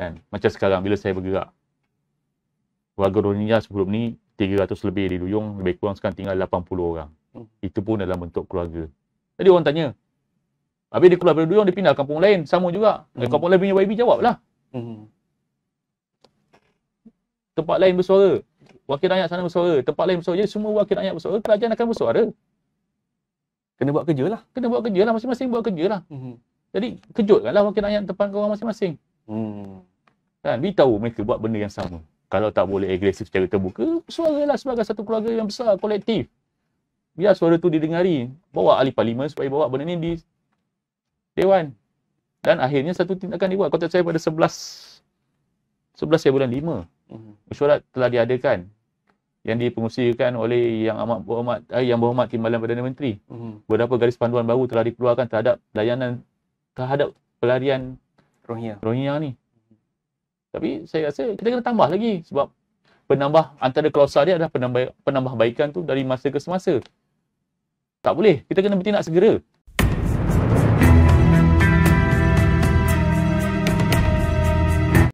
Kan? Macam sekarang bila saya bergerak. Warga Rohingya sebelum ni 300 lebih di Duyung, lebih kurang sekarang tinggal 80 orang. Hmm. Itu pun dalam bentuk keluarga. Jadi orang tanya, habis dia keluar dari Duyung, dia pindah kampung lain, sama juga. Hmm. Kampung lain punya YB jawab lah. Hmm. Tempat lain bersuara, wakil rakyat sana bersuara, tempat lain bersuara. Jadi semua wakil rakyat bersuara, kerajaan akan bersuara. Kena buat kerja lah. Kena buat kerja lah, masing-masing buat kerja lah. Hmm. Jadi kejutkanlah wakil rakyat tempat orang masing-masing. Hmm. Kan? dia tahu mereka buat benda yang sama. Kalau tak boleh agresif secara terbuka, lah sebagai satu keluarga yang besar, kolektif. Biar suara tu didengari. Bawa ahli parlimen supaya bawa benda ni di Dewan. Dan akhirnya satu tindakan dibuat. Kontak saya pada 11 11 ya bulan 5. Mhm. Mesyuarat telah diadakan yang dipengusikan oleh yang amat berhormat eh, yang berhormat Timbalan Perdana Menteri. uh Beberapa garis panduan baru telah dikeluarkan terhadap layanan terhadap pelarian Rohingya. Rohingya ni. Tapi saya rasa kita kena tambah lagi sebab penambah antara klausa dia adalah penambah penambahbaikan tu dari masa ke semasa. Tak boleh. Kita kena bertindak segera.